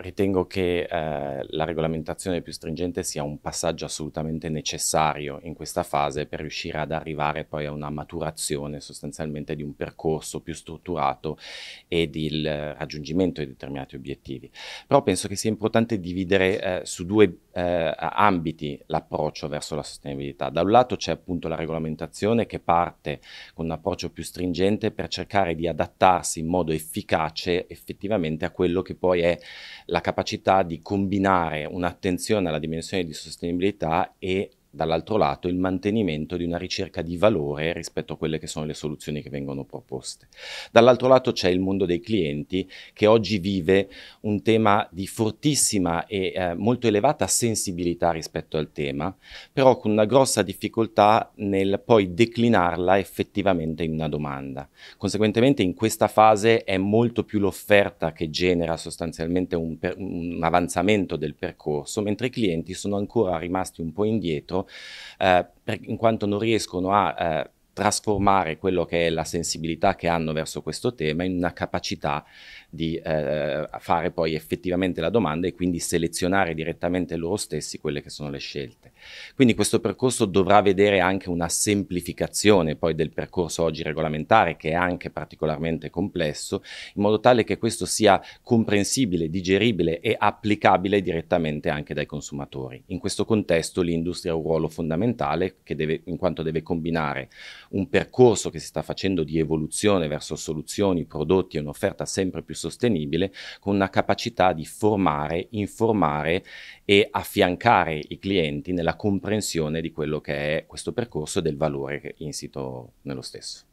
Ritengo che eh, la regolamentazione più stringente sia un passaggio assolutamente necessario in questa fase per riuscire ad arrivare poi a una maturazione sostanzialmente di un percorso più strutturato ed il raggiungimento di determinati obiettivi. Però penso che sia importante dividere eh, su due eh, ambiti l'approccio verso la sostenibilità. Da un lato c'è appunto la regolamentazione che parte con un approccio più stringente per cercare di adattarsi in modo efficace effettivamente a quello che poi è la capacità di combinare un'attenzione alla dimensione di sostenibilità e dall'altro lato il mantenimento di una ricerca di valore rispetto a quelle che sono le soluzioni che vengono proposte. Dall'altro lato c'è il mondo dei clienti che oggi vive un tema di fortissima e eh, molto elevata sensibilità rispetto al tema, però con una grossa difficoltà nel poi declinarla effettivamente in una domanda. Conseguentemente in questa fase è molto più l'offerta che genera sostanzialmente un, per, un avanzamento del percorso, mentre i clienti sono ancora rimasti un po' indietro eh, in quanto non riescono a eh, trasformare quello che è la sensibilità che hanno verso questo tema in una capacità di eh, fare poi effettivamente la domanda e quindi selezionare direttamente loro stessi quelle che sono le scelte. Quindi questo percorso dovrà vedere anche una semplificazione poi del percorso oggi regolamentare che è anche particolarmente complesso in modo tale che questo sia comprensibile, digeribile e applicabile direttamente anche dai consumatori. In questo contesto l'industria ha un ruolo fondamentale che deve, in quanto deve combinare un percorso che si sta facendo di evoluzione verso soluzioni, prodotti e un'offerta sempre più sostenibile, con una capacità di formare, informare e affiancare i clienti nella comprensione di quello che è questo percorso e del valore insito nello stesso.